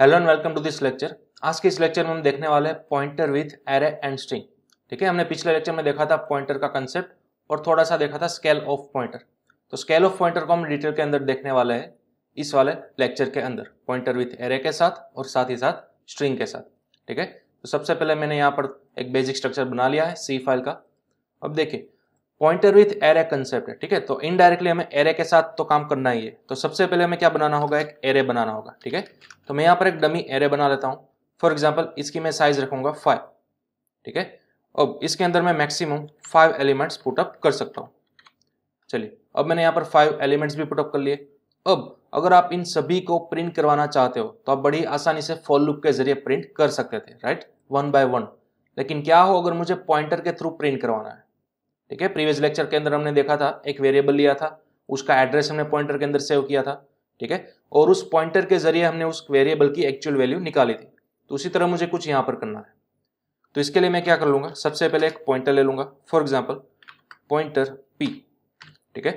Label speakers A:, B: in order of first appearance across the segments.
A: Hello and welcome to this lecture आज के इस लेक्चर में हम देखने वाले हैं pointer with array and string ठीक है हमने पिछले लेक्चर में देखा था पॉइंटर का कंसेप्ट और थोड़ा सा देखा था स्केल ऑफ पॉइंटर तो स्केल ऑफ पॉइंटर को हम डिटेल के अंदर देखने वाले हैं इस वाले लेक्चर के अंदर पॉइंटर विथ एरे के साथ और साथ ही साथ स्ट्रिंग के साथ ठीक है तो सबसे पहले मैंने यहाँ पर एक बेसिक स्ट्रक्चर बना लिया है सी फाइल का अब देखिए पॉइंटर विथ एरे कंसेप्ट है ठीक है तो इनडायरेक्टली हमें एरे के साथ तो काम करना ही है तो सबसे पहले हमें क्या बनाना होगा एक एरे बनाना होगा ठीक है तो मैं यहाँ पर एक डमी एरे बना लेता हूँ फॉर एग्जाम्पल इसकी मैं साइज रखूंगा फाइव ठीक है अब इसके अंदर मैं मैक्सिमम फाइव एलिमेंट्स पुटअप कर सकता हूँ चलिए अब मैंने यहाँ पर फाइव एलिमेंट्स भी पुटअप कर लिए अब अगर आप इन सभी को प्रिंट करवाना चाहते हो तो आप बड़ी आसानी से फॉल लुक के जरिए प्रिंट कर सकते थे राइट वन बाय वन लेकिन क्या हो अगर मुझे पॉइंटर के थ्रू प्रिंट करवाना है ठीक है प्रीवियस लेक्चर के अंदर हमने देखा था एक वेरिएबल लिया था उसका एड्रेस हमने पॉइंटर के अंदर सेव किया था ठीक है और उस पॉइंटर के जरिए हमने उस वेरिएबल की एक्चुअल वैल्यू निकाली थी तो उसी तरह मुझे कुछ यहाँ पर करना है तो इसके लिए मैं क्या कर लूँगा सबसे पहले एक पॉइंटर ले लूँगा फॉर एग्जाम्पल पॉइंटर पी ठीक है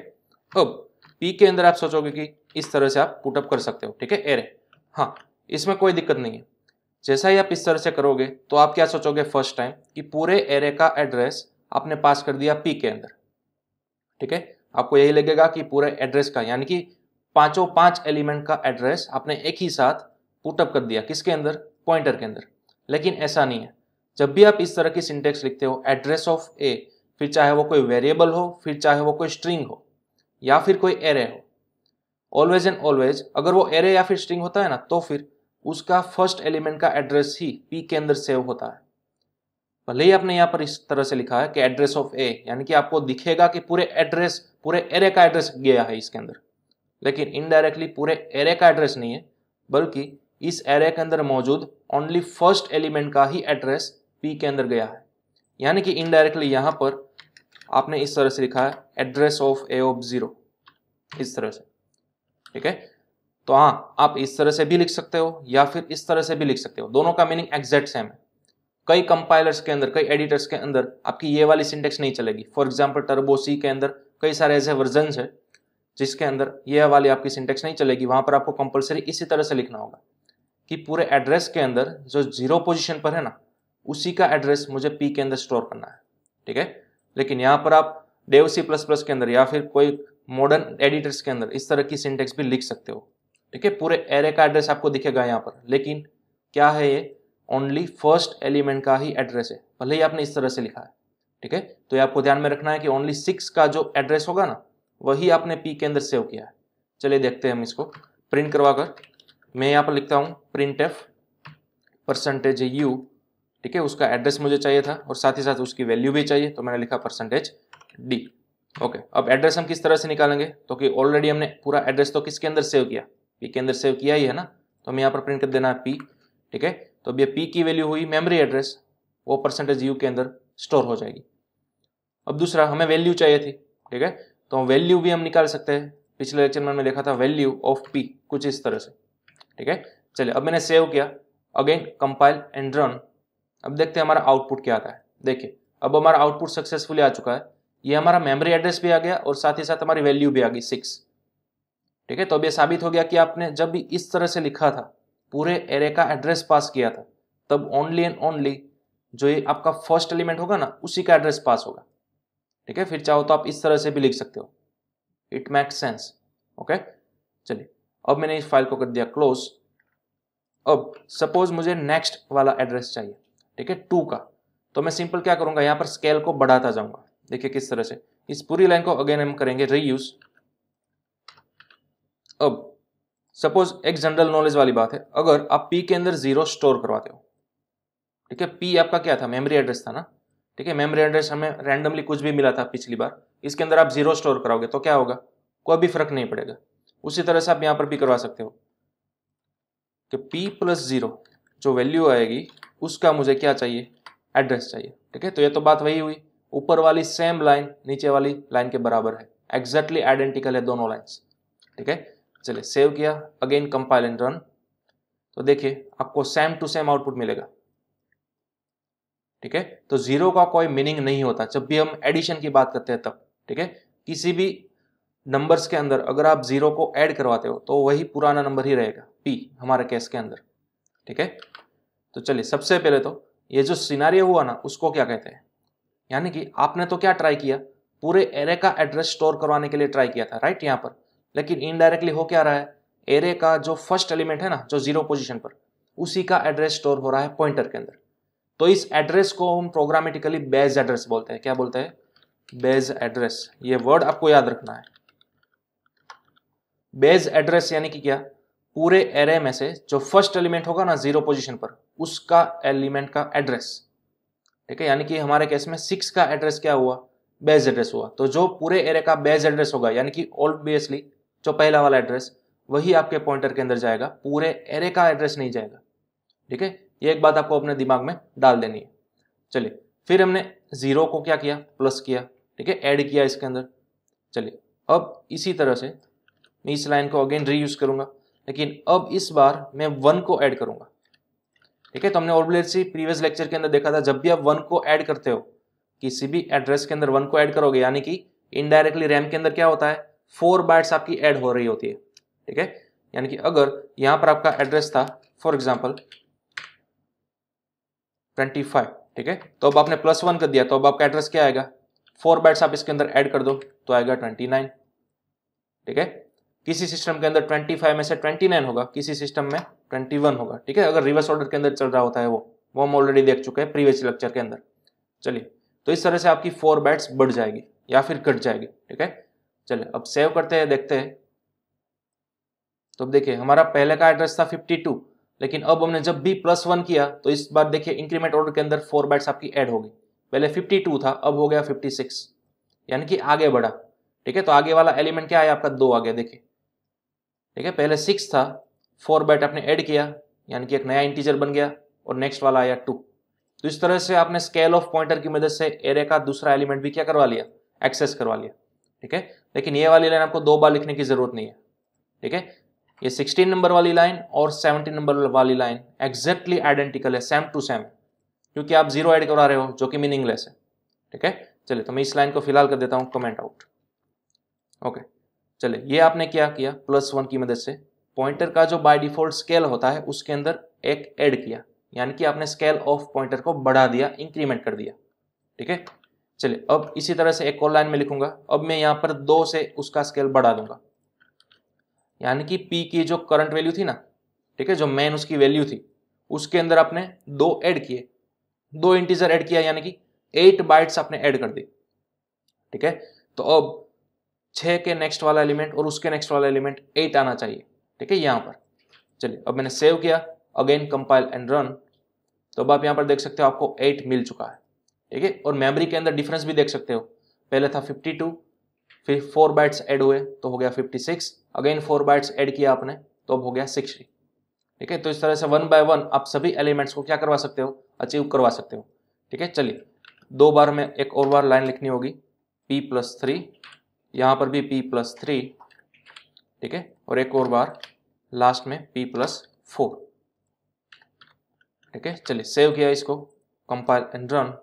A: अब पी के अंदर आप सोचोगे कि इस तरह से आप पुटअप कर सकते हो ठीक है एरे हाँ इसमें कोई दिक्कत नहीं है जैसा ही आप इस तरह से करोगे तो आप क्या सोचोगे फर्स्ट टाइम कि पूरे एरे का एड्रेस आपने पास कर दिया पी के अंदर ठीक है आपको यही लगेगा कि पूरे एड्रेस का यानी कि पांचों पांच एलिमेंट का एड्रेस आपने एक ही साथ पुटअप कर दिया किसके अंदर पॉइंटर के अंदर लेकिन ऐसा नहीं है जब भी आप इस तरह की सिंटेक्स लिखते हो एड्रेस ऑफ ए फिर चाहे वो कोई वेरिएबल हो फिर चाहे वो कोई स्ट्रिंग हो या फिर कोई एरे हो ऑलवेज एंड ऑलवेज अगर वो एरे या फिर स्ट्रिंग होता है ना तो फिर उसका फर्स्ट एलिमेंट का एड्रेस ही पी के अंदर सेव होता है भले ही आपने यहाँ पर इस तरह से लिखा है कि एड्रेस ऑफ ए यानी कि आपको दिखेगा कि पूरे एड्रेस पूरे एरे का एड्रेस गया है इसके अंदर लेकिन इनडायरेक्टली पूरे एरे का एड्रेस नहीं है बल्कि इस एरे के अंदर मौजूद ओनली फर्स्ट एलिमेंट का ही एड्रेस पी के अंदर गया है यानी कि इनडायरेक्टली यहाँ पर आपने इस तरह से लिखा है address of a of zero इस तरह से ठीक है तो हाँ आप इस तरह से भी लिख सकते हो या फिर इस तरह से भी लिख सकते हो दोनों का मीनिंग एग्जैक्ट सेम है कई कंपाइलर्स के अंदर कई एडिटर्स के अंदर आपकी ये वाली सिंटेक्स नहीं चलेगी फॉर एग्जाम्पल टर्बोसी के अंदर कई सारे ऐसे वर्जन है जिसके अंदर ये वाली आपकी सिंटेक्स नहीं चलेगी वहां पर आपको कंपलसरी इसी तरह से लिखना होगा कि पूरे एड्रेस के अंदर जो जीरो पोजिशन पर है ना उसी का एड्रेस मुझे पी के अंदर स्टोर करना है ठीक है लेकिन यहाँ पर आप डेव सी प्लस प्लस के अंदर या फिर कोई मॉडर्न एडिटर्स के अंदर इस तरह की सिंटेक्स भी लिख सकते हो ठीक है पूरे एरे का एड्रेस आपको दिखेगा यहाँ पर लेकिन क्या है ये ओनली फर्स्ट एलिमेंट का ही एड्रेस है भले ही आपने इस तरह से लिखा है ठीक है तो ये आपको ध्यान में रखना है कि ओनली सिक्स का जो एड्रेस होगा ना वही आपने पी के अंदर सेव किया है चलिए देखते हैं हम इसको प्रिंट करवा कर मैं यहाँ पर लिखता हूँ प्रिंट एफ परसेंटेज यू ठीक है उसका एड्रेस मुझे चाहिए था और साथ ही साथ उसकी वैल्यू भी चाहिए तो मैंने लिखा परसेंटेज डी ओके अब एड्रेस हम किस तरह से निकालेंगे तो कि ऑलरेडी हमने पूरा एड्रेस तो किसके अंदर सेव किया पी के अंदर सेव किया ही है ना तो हमें यहाँ पर प्रिंट कर देना है पी ठीक है तो अब ये पी की वैल्यू हुई मेमोरी एड्रेस वो परसेंटेज यू के अंदर स्टोर हो जाएगी अब दूसरा हमें वैल्यू चाहिए थी ठीक है तो वैल्यू भी हम निकाल सकते हैं पिछले लेक्चर में हमने देखा था वैल्यू ऑफ पी कुछ इस तरह से ठीक है चलिए अब मैंने सेव किया अगेन कंपाइल एंड रन अब देखते हैं हमारा आउटपुट क्या आता है देखिए अब हमारा आउटपुट सक्सेसफुली आ चुका है ये हमारा मेमोरी एड्रेस भी आ गया और साथ ही साथ हमारी वैल्यू भी आ गई सिक्स ठीक है तो अब ये साबित हो गया कि आपने जब भी इस तरह से लिखा था पूरे एरे का एड्रेस पास किया था तब ओनली एंड ओनली जो ये आपका फर्स्ट एलिमेंट होगा ना उसी का एड्रेस पास होगा ठीक है फिर चाहो तो आप इस तरह से भी लिख सकते हो इट मेक सेंस ओके चलिए अब मैंने इस फाइल को कर दिया क्लोज अब सपोज मुझे नेक्स्ट वाला एड्रेस चाहिए ठीक है टू का तो मैं सिंपल क्या करूंगा यहाँ पर स्केल को बढ़ाता जाऊंगा देखिए किस तरह से इस पूरी लाइन को अगेन हम करेंगे रीयूज अब सपोज एक जनरल नॉलेज वाली बात है अगर आप पी के अंदर जीरो स्टोर करवाते हो ठीक है पी आपका क्या था मेमोरी एड्रेस था ना ठीक है मेमोरी एड्रेस हमें रैंडमली कुछ भी मिला था पिछली बार इसके अंदर आप जीरो स्टोर कराओगे तो क्या होगा कोई भी फर्क नहीं पड़ेगा उसी तरह से आप यहाँ पर भी करवा सकते हो कि पी प्लस जीरो जो वैल्यू आएगी उसका मुझे क्या चाहिए एड्रेस चाहिए ठीक है तो ये तो बात वही हुई ऊपर वाली सेम लाइन नीचे वाली लाइन के बराबर है एग्जैक्टली exactly आइडेंटिकल है दोनों लाइन्स ठीक है चलिए सेव किया अगेन कंपाइल एंड रन तो देखिए आपको सेम टू सेम आउटपुट मिलेगा ठीक है तो जीरो का कोई मीनिंग नहीं होता जब भी हम एडिशन की बात करते हैं तब ठीक है किसी भी नंबर्स के अंदर अगर आप जीरो को ऐड करवाते हो तो वही पुराना नंबर ही रहेगा पी हमारे केस के अंदर ठीक है तो चलिए सबसे पहले तो ये जो सिनारियो हुआ ना उसको क्या कहते हैं यानी कि आपने तो क्या ट्राई किया पूरे एरे का एड्रेस स्टोर करवाने के लिए ट्राई किया था राइट यहाँ पर लेकिन इनडायरेक्टली हो क्या रहा है एरे का जो फर्स्ट एलिमेंट है ना जो जीरो पोजिशन पर उसी का एड्रेस स्टोर हो रहा है पॉइंटर के अंदर तो इस एड्रेस को हम प्रोग्रामेटिकली बेज एड्रेस बोलते हैं क्या बोलते हैं बेज एड्रेस ये वर्ड आपको याद रखना है बेज एड्रेस यानी कि क्या पूरे एरे में से जो फर्स्ट एलिमेंट होगा ना जीरो पोजीशन पर उसका एलिमेंट का एड्रेस ठीक है यानी कि हमारे केस में सिक्स का एड्रेस क्या हुआ बेज एड्रेस हुआ तो जो पूरे एरे का बेज एड्रेस होगा यानी कि ऑब्वियसली जो पहला वाला एड्रेस वही आपके पॉइंटर के अंदर जाएगा पूरे एरे का एड्रेस नहीं जाएगा ठीक है ये एक बात आपको अपने दिमाग में डाल देनी है चलिए फिर हमने ज़ीरो को क्या किया प्लस किया ठीक है ऐड किया इसके अंदर चलिए अब इसी तरह से मैं इस लाइन को अगेन रीयूज़ करूंगा लेकिन अब इस बार मैं वन को ऐड करूंगा ठीक है तो हमने से प्रीवियस लेक्चर के अंदर देखा था जब भी आप वन को ऐड करते हो किसी भी एड्रेस के अंदर वन को ऐड करोगे यानी कि इनडायरेक्टली रैम के अंदर क्या होता है फोर बाइट्स आपकी ऐड हो रही होती है ठीक है यानी कि अगर यहां पर आपका एड्रेस था फॉर एग्जाम्पल ट्वेंटी फाइव ठीक है तो अब आपने प्लस वन कर दिया तो अब आपका एड्रेस क्या आएगा फोर बाइट्स आप इसके अंदर ऐड कर दो तो आएगा ट्वेंटी नाइन ठीक है किसी सिस्टम के अंदर ट्वेंटी फाइव में से ट्वेंटी नाइन होगा किसी सिस्टम में ट्वेंटी वन होगा ठीक है अगर रिवर्स ऑर्डर के अंदर चल रहा होता है वो वो हम ऑलरेडी देख चुके हैं प्रीवियस लेक्चर के अंदर चलिए तो इस तरह से आपकी फोर बैट्स बढ़ जाएगी या फिर कट जाएगी ठीक है चले अब सेव करते हैं देखते हैं तो अब देखिए हमारा पहले का एड्रेस था 52 लेकिन अब हमने जब भी प्लस वन किया तो इस बार देखिए इंक्रीमेंट ऑर्डर के अंदर फोर बाइट्स आपकी ऐड हो गई पहले 52 था अब हो गया 56 यानी कि आगे बढ़ा ठीक है तो आगे वाला एलिमेंट क्या आया आपका दो आ गया देखिए ठीक है पहले सिक्स था फोर बाइट आपने ऐड किया यानी कि एक नया इंटीजर बन गया और नेक्स्ट वाला आया टू तो इस तरह से आपने स्केल ऑफ पॉइंटर की मदद से एरे का दूसरा एलिमेंट भी क्या करवा लिया एक्सेस करवा लिया ठीक है लेकिन ये वाली लाइन आपको दो बार लिखने की जरूरत नहीं है ठीक है ये 16 नंबर वाली लाइन और 17 नंबर वाली लाइन एग्जैक्टली आइडेंटिकल है सेम टू सेम क्योंकि आप जीरो ऐड करा रहे हो जो कि मीनिंगलेस है ठीक है चलिए तो मैं इस लाइन को फिलहाल कर देता हूँ कमेंट आउट ओके चलिए ये आपने क्या किया प्लस वन की मदद से पॉइंटर का जो बाय डिफॉल्ट स्केल होता है उसके अंदर एक ऐड किया यानी कि आपने स्केल ऑफ पॉइंटर को बढ़ा दिया इंक्रीमेंट कर दिया ठीक है चलिए अब इसी तरह से एक और लाइन में लिखूंगा अब मैं यहां पर दो से उसका स्केल बढ़ा दूंगा यानी कि पी की जो करंट वैल्यू थी ना ठीक है जो मेन उसकी वैल्यू थी उसके अंदर आपने दो ऐड किए दो इंटीजर ऐड किया यानी कि एट बाइट्स आपने ऐड कर दी ठीक है तो अब छ के नेक्स्ट वाला एलिमेंट और उसके नेक्स्ट वाला एलिमेंट एट आना चाहिए ठीक है यहां पर चलिए अब मैंने सेव किया अगेन कंपाइल एंड रन तो अब आप यहां पर देख सकते हो आपको एट मिल चुका है ठीक है और मेमोरी के अंदर डिफरेंस भी देख सकते हो पहले था 52 फिर फोर बाइट्स ऐड हुए तो हो गया 56 अगेन फोर बाइट्स ऐड किया आपने तो अब हो गया 60 ठीक है तो इस तरह से वन बाय वन आप सभी एलिमेंट्स को क्या करवा सकते हो अचीव करवा सकते हो ठीक है चलिए दो बार में एक और बार लाइन लिखनी होगी पी प्लस थ्री यहाँ पर भी पी प्लस थ्री ठीक है और एक और बार लास्ट में पी प्लस फोर ठीक है चलिए सेव किया इसको कंपाइल एंड रन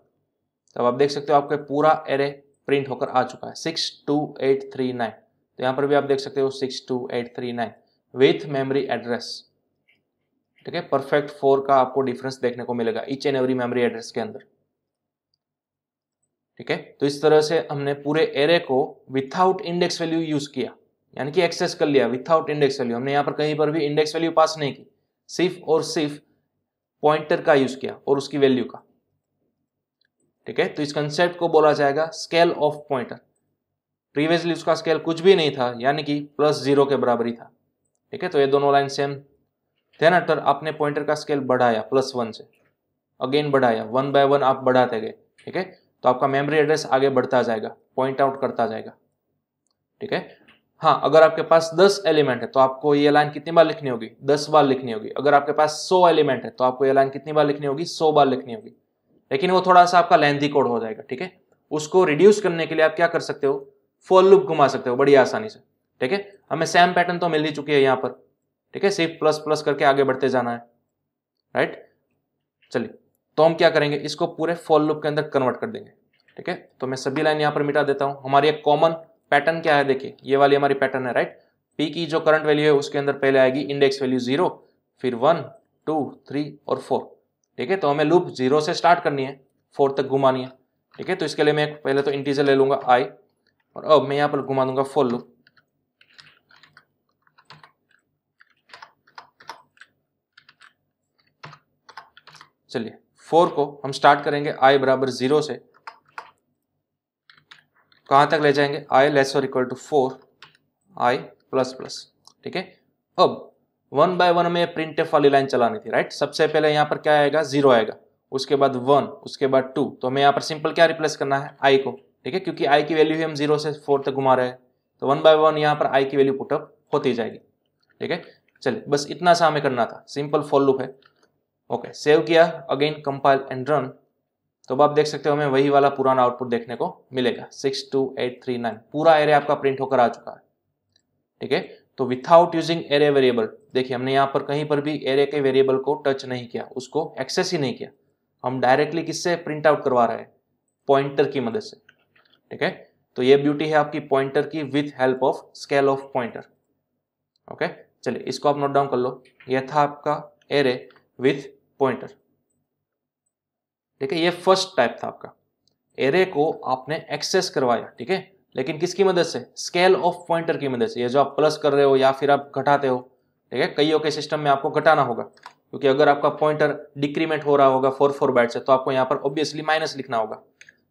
A: तो अब आप देख सकते हो आपका पूरा एरे प्रिंट होकर आ चुका है six two eight three nine तो यहाँ पर भी आप देख सकते हो six two eight three nine with memory address ठीक है परफेक्ट फोर का आपको डिफरेंस देखने को मिलेगा each and every memory address के अंदर ठीक है तो इस तरह से हमने पूरे एरे को विथआउट इंडेक्स वैल्यू यूज किया यानी कि एक्सेस कर लिया विथआउट इंडेक्स वैल्यू हमने यहाँ पर कहीं पर भी इंडेक्स वैल्यू पास नहीं की सिर्फ और सिर्फ पॉइंटर का यूज किया और उसकी वैल्यू का ठीक है तो इस कंसेप्ट को बोला जाएगा स्केल ऑफ पॉइंटर प्रीवियसली उसका स्केल कुछ भी नहीं था यानी कि प्लस जीरो के बराबर ही था ठीक है तो ये दोनों लाइन सेम थे ना तो आपने पॉइंटर का स्केल बढ़ाया प्लस वन से अगेन बढ़ाया वन बाय वन आप बढ़ाते गए ठीक है तो आपका मेमोरी एड्रेस आगे बढ़ता जाएगा पॉइंट आउट करता जाएगा ठीक है हाँ अगर आपके पास दस एलिमेंट है तो आपको ये लाइन कितनी बार लिखनी होगी दस बार लिखनी होगी अगर आपके पास सौ एलिमेंट है तो आपको ये लाइन कितनी बार लिखनी होगी सौ बार लिखनी होगी लेकिन वो थोड़ा सा आपका लेंथी कोड हो जाएगा ठीक है उसको रिड्यूस करने के लिए आप क्या कर सकते हो फॉल लुप घुमा सकते हो बड़ी आसानी से ठीक है हमें सेम पैटर्न तो मिल ही चुकी है यहां पर ठीक है सिर्फ प्लस प्लस करके आगे बढ़ते जाना है राइट चलिए तो हम क्या करेंगे इसको पूरे फॉल लुप के अंदर कन्वर्ट कर देंगे ठीक है तो मैं सभी लाइन यहां पर मिटा देता हूं हमारी एक कॉमन पैटर्न क्या है देखिए ये वाली हमारी पैटर्न है राइट पी की जो करंट वैल्यू है उसके अंदर पहले आएगी इंडेक्स वैल्यू जीरो फिर वन टू थ्री और फोर ठीक है तो हमें लूप जीरो से स्टार्ट करनी है फोर तक घुमानी है ठीक है तो इसके लिए मैं पहले तो इंटीजर ले लूंगा आई और अब मैं यहां पर घुमा दूंगा फोर लूप चलिए फोर को हम स्टार्ट करेंगे आई बराबर जीरो से कहां तक ले जाएंगे आई लेस और equal to four i plus plus ठीक है अब वन बाय वन में प्रिंट एफ वाली लाइन चलानी थी राइट सबसे पहले यहाँ पर क्या आएगा जीरो आएगा उसके बाद वन उसके बाद टू तो हमें यहाँ पर सिंपल क्या रिप्लेस करना है आई को ठीक है क्योंकि आई की वैल्यू हम जीरो से फोर तक घुमा रहे हैं तो वन बाय वन यहाँ पर आई की वैल्यू पुटअप होती जाएगी ठीक है चलिए बस इतना सा हमें करना था सिंपल फॉर लूप है ओके सेव किया अगेन कंपाइल एंड रन तो अब आप देख सकते हो हमें वही वाला पुराना आउटपुट देखने को मिलेगा six two eight three nine पूरा एरे आपका प्रिंट होकर आ चुका है ठीक है तो विथाउट यूजिंग एरे वेरिएबल देखिए हमने यहाँ पर कहीं पर भी एरे के वेरिएबल को टच नहीं किया उसको एक्सेस ही नहीं किया हम डायरेक्टली किससे प्रिंट आउट करवा रहे हैं पॉइंटर की मदद से ठीक है तो ये ब्यूटी है आपकी पॉइंटर की with help of scale of pointer okay चलिए इसको आप नोट डाउन कर लो यह था आपका एरे विथ पॉइंटर ठीक है ये फर्स्ट टाइप था आपका एरे को आपने एक्सेस करवाया ठीक है लेकिन किसकी मदद से स्केल ऑफ पॉइंटर की मदद से ये जो आप प्लस कर रहे हो या फिर आप घटाते हो ठीक है कईयों के सिस्टम में आपको घटाना होगा क्योंकि अगर आपका पॉइंटर डिक्रीमेंट हो रहा होगा फोर फोर बैट से तो आपको यहाँ पर ऑब्वियसली माइनस लिखना होगा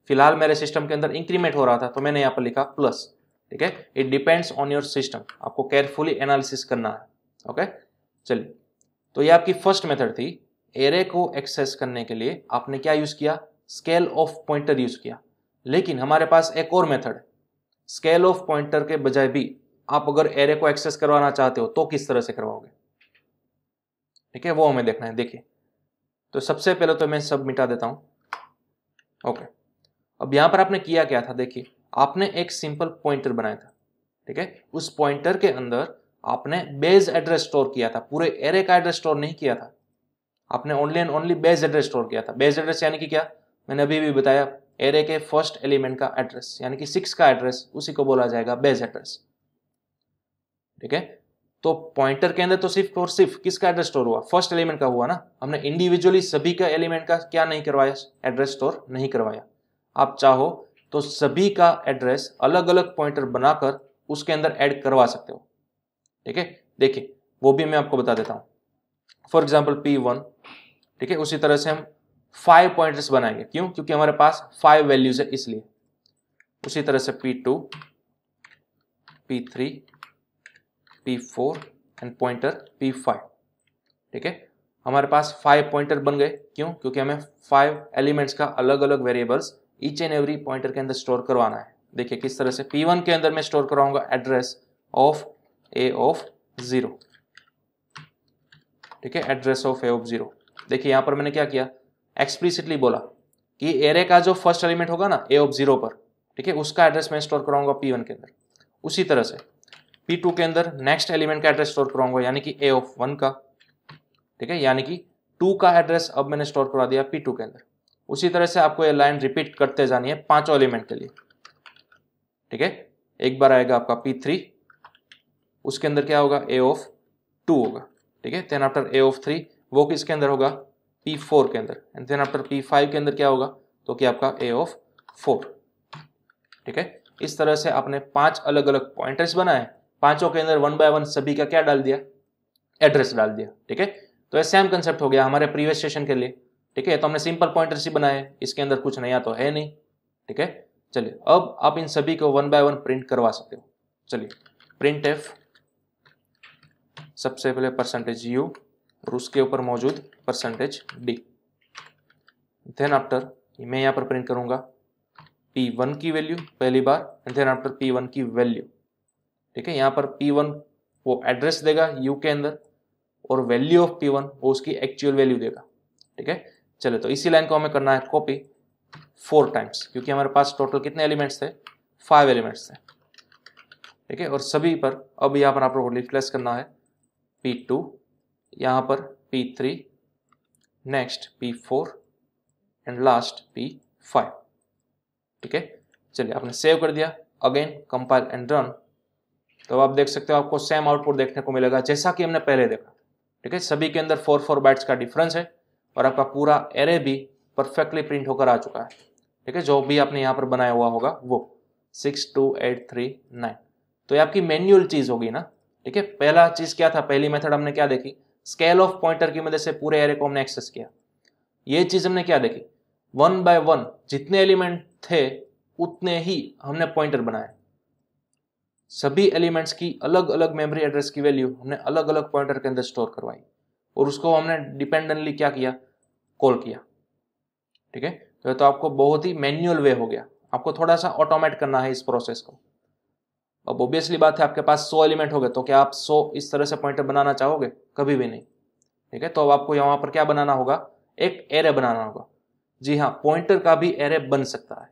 A: फिलहाल मेरे सिस्टम के अंदर इंक्रीमेंट हो रहा था तो मैंने यहाँ पर लिखा प्लस ठीक है it depends on your system आपको केयरफुली एनालिसिस करना है ओके चलिए तो ये आपकी फर्स्ट मेथड थी एरे को एक्सेस करने के लिए आपने क्या यूज़ किया स्केल ऑफ पॉइंटर यूज़ किया लेकिन हमारे पास एक और मेथड है स्केल ऑफ पॉइंटर के बजाय भी आप अगर एरे को एक्सेस करवाना चाहते हो तो किस तरह से करवाओगे ठीक है वो हमें देखना है देखिए तो सबसे पहले तो मैं सब मिटा देता हूं ओके अब यहां पर आपने किया क्या था देखिए आपने एक सिंपल पॉइंटर बनाया था ठीक है उस पॉइंटर के अंदर आपने बेज एड्रेस स्टोर किया था पूरे एरे का एड्रेस स्टोर नहीं किया था आपने only and only base address store किया था बेज एड्रेस यानी कि क्या मैंने अभी भी बताया एरे के फर्स्ट एलिमेंट का एड्रेस यानी कि सिक्स का एड्रेस उसी को बोला जाएगा बेस एड्रेस ठीक है तो पॉइंटर के अंदर तो सिर्फ और सिर्फ किसका एड्रेस स्टोर हुआ फर्स्ट एलिमेंट का हुआ ना हमने इंडिविजुअली सभी का एलिमेंट का क्या नहीं करवाया एड्रेस स्टोर नहीं करवाया आप चाहो तो सभी का एड्रेस अलग अलग पॉइंटर बनाकर उसके अंदर ऐड करवा सकते हो ठीक है देखिए वो भी मैं आपको बता देता हूं फॉर एग्जाम्पल पी वन ठीक है उसी तरह से हम फाइव पॉइंटर्स बनाएंगे क्यों क्योंकि हमारे पास फाइव वैल्यूज है इसलिए उसी तरह से p two p three P four and pointer p five ठीक है हमारे पास फाइव पॉइंटर बन गए क्यों क्योंकि हमें फाइव एलिमेंट्स का अलग अलग variables each and every pointer के अंदर स्टोर करवाना है देखिए किस तरह से पी वन के अंदर मैं स्टोर कराऊंगा address of a of zero ठीक है address of a of zero देखिए यहां पर मैंने क्या किया एक्सप्लिसिटली बोला कि एरे का जो फर्स्ट एलिमेंट होगा ना ए ऑफ जीरो पर ठीक है उसका एड्रेस मैं स्टोर कराऊंगा पी वन के अंदर उसी तरह से पी टू के अंदर नेक्स्ट एलिमेंट का एड्रेस स्टोर कराऊंगा यानी कि ए ऑफ वन का ठीक है यानी कि टू का एड्रेस अब मैंने स्टोर करा दिया पी टू के अंदर उसी तरह से आपको ये लाइन रिपीट करते जानी है पांचों एलिमेंट के लिए ठीक है एक बार आएगा आपका पी थ्री उसके अंदर क्या होगा ए ऑफ टू होगा ठीक है then after a of three वो किसके अंदर होगा P4 फोर के अंदर एंड देन आफ्टर P5 के अंदर क्या होगा तो कि आपका A ऑफ फोर ठीक है इस तरह से आपने पांच अलग अलग पॉइंटर्स बनाए पांचों के अंदर वन बाय वन सभी का क्या डाल दिया एड्रेस डाल दिया ठीक है तो ये सेम कंसेप्ट हो गया हमारे प्रीवियस सेशन के लिए ठीक है तो हमने सिंपल पॉइंटर्स ही बनाए इसके अंदर कुछ नया तो है नहीं ठीक है चलिए अब आप इन सभी को वन बाय वन प्रिंट करवा सकते हो चलिए प्रिंट एफ सबसे पहले परसेंटेज यू और उसके ऊपर मौजूद परसेंटेज डी देन आफ्टर मैं यहां पर प्रिंट करूंगा पी वन की वैल्यू पहली बार and then after p one की वैल्यू ठीक है यहां पर पी वन वो एड्रेस देगा यू के अंदर और वैल्यू ऑफ पी वन वो उसकी एक्चुअल वैल्यू देगा ठीक है चले तो इसी लाइन को हमें करना है कॉपी फोर टाइम्स क्योंकि हमारे पास टोटल कितने एलिमेंट्स थे फाइव एलिमेंट्स थे ठीक है और सभी पर अब यहाँ पर आप लोगों रिप्लेस करना है पी टू यहाँ पर P3 next P4 and last P5 ठीक है चलिए आपने सेव कर दिया अगेन कंपाइल एंड रन तो आप देख सकते हो आपको सेम आउटपुट देखने को मिलेगा जैसा कि हमने पहले देखा ठीक है सभी के अंदर फोर फोर बाइट्स का डिफरेंस है और आपका पूरा एरे भी परफेक्टली प्रिंट होकर आ चुका है ठीक है जो भी आपने यहाँ पर बनाया हुआ होगा वो six two eight three nine तो ये आपकी मैन्यूअल चीज़ होगी ना ठीक है पहला चीज़ क्या था पहली मेथड हमने क्या देखी स्केल ऑफ पॉइंटर की मदद से पूरे एरे को हमने एक्सेस किया ये चीज़ हमने क्या देखी वन बाय वन जितने एलिमेंट थे उतने ही हमने पॉइंटर बनाए सभी एलिमेंट्स की अलग अलग मेमोरी एड्रेस की वैल्यू हमने अलग अलग पॉइंटर के अंदर स्टोर करवाई और उसको हमने डिपेंडेंटली क्या किया कॉल किया ठीक है तो, तो आपको बहुत ही मैन्युअल वे हो गया आपको थोड़ा सा ऑटोमेट करना है इस प्रोसेस को अब ऑब्वियसली बात है आपके पास सौ एलिमेंट हो गए तो क्या आप सौ इस तरह से पॉइंटर बनाना चाहोगे कभी भी नहीं ठीक है तो अब आपको यहाँ पर क्या बनाना होगा एक एरे बनाना होगा जी हाँ पॉइंटर का भी एरे बन सकता है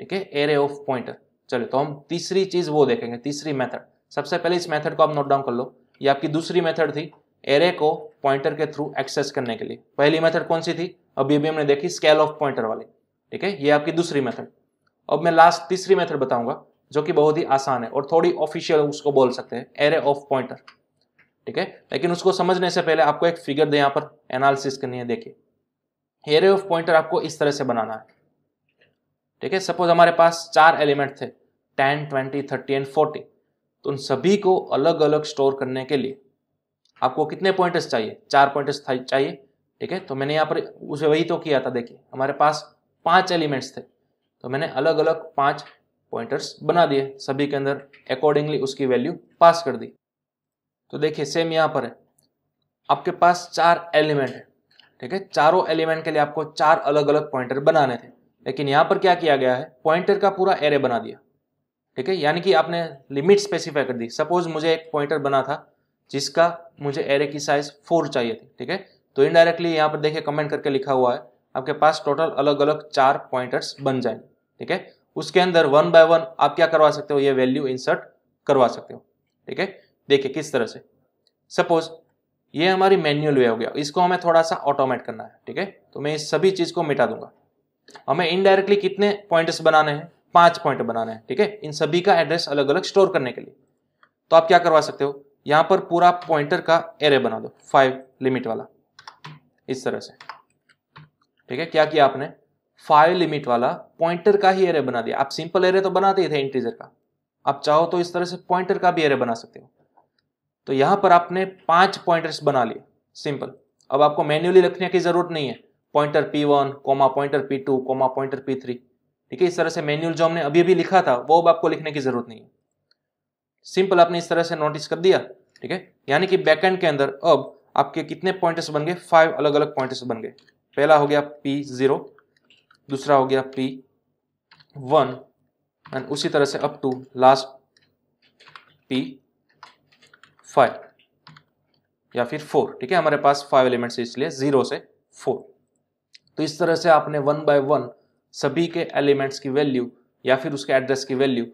A: ठीक है एरे ऑफ पॉइंटर चलो तो हम तीसरी चीज वो देखेंगे तीसरी मेथड सबसे पहले इस मेथड को आप नोट डाउन कर लो ये आपकी दूसरी मेथड थी एरे को पॉइंटर के थ्रू एक्सेस करने के लिए पहली मेथड कौन सी थी अभी अभी हमने देखी स्केल ऑफ पॉइंटर वाली ठीक है ये आपकी दूसरी मेथड अब मैं लास्ट तीसरी मेथड बताऊंगा जो कि बहुत ही आसान है और थोड़ी ऑफिशियल उसको बोल सकते हैं एरे ऑफ पॉइंटर ठीक है लेकिन उसको समझने से पहले आपको एक फिगर दे यहाँ पर एनालिसिस करनी है देखिए एरे ऑफ पॉइंटर आपको इस तरह से बनाना है ठीक है सपोज हमारे पास चार एलिमेंट थे ten twenty thirty and forty तो उन सभी को अलग अलग स्टोर करने के लिए आपको कितने पॉइंटर्स चाहिए चार पॉइंटर्स चाहिए ठीक है तो मैंने यहाँ पर उसे वही तो किया था देखिए हमारे पास पांच एलिमेंट्स थे तो मैंने अलग अलग पांच पॉइंटर्स बना दिए सभी के अंदर अकॉर्डिंगली उसकी वैल्यू पास कर दी तो देखिए सेम यहाँ पर है आपके पास चार एलिमेंट है ठीक है चारों एलिमेंट के लिए आपको चार अलग अलग पॉइंटर बनाने थे लेकिन यहाँ पर क्या किया गया है पॉइंटर का पूरा एरे बना दिया ठीक है यानी कि आपने लिमिट स्पेसिफाई कर दी सपोज मुझे एक पॉइंटर बना था जिसका मुझे एरे की साइज फोर चाहिए थी ठीक है तो इनडायरेक्टली यहाँ पर देखिए कमेंट करके लिखा हुआ है आपके पास टोटल अलग अलग चार पॉइंटर्स बन जाएंगे ठीक है उसके अंदर वन बाय वन आप क्या करवा सकते हो ये वैल्यू इंसर्ट करवा सकते हो ठीक है देखिए किस तरह से सपोज ये हमारी मैन्युअल वे हो गया इसको हमें थोड़ा सा ऑटोमेट करना है ठीक है तो मैं इस सभी चीज़ को मिटा दूंगा हमें इनडायरेक्टली कितने पॉइंट्स बनाने हैं पांच पॉइंट बनाने हैं ठीक है इन सभी का एड्रेस अलग अलग स्टोर करने के लिए तो आप क्या करवा सकते हो यहाँ पर पूरा पॉइंटर का एरे बना दो फाइव लिमिट वाला इस तरह से ठीक है क्या किया आपने फाइव लिमिट वाला पॉइंटर का ही एरे बना दिया आप सिंपल एरे तो बनाते ही थे इंटीजर का आप चाहो तो इस तरह से पॉइंटर का भी एरे बना सकते हो तो यहां पर आपने पांच पॉइंटर्स बना लिए सिंपल अब आपको मैन्युअली लिखने की जरूरत नहीं है pointer p one comma pointer p two comma pointer p three ठीक है इस तरह से मैन्युअल जो हमने अभी अभी लिखा था वो अब आपको लिखने की जरूरत नहीं है सिंपल आपने इस तरह से नोटिस कर दिया ठीक है यानी कि बैकएंड के अंदर अब आपके कितने पॉइंटर्स बन गए फाइव अलग अलग पॉइंटर्स बन गए पहला हो गया पी जीरो दूसरा हो गया पी वन एंड उसी तरह से up to last p five या फिर फोर ठीक है हमारे पास फाइव एलिमेंट्स इसलिए जीरो से फोर तो इस तरह से आपने वन बाय वन सभी के एलिमेंट्स की वैल्यू या फिर उसके एड्रेस की वैल्यू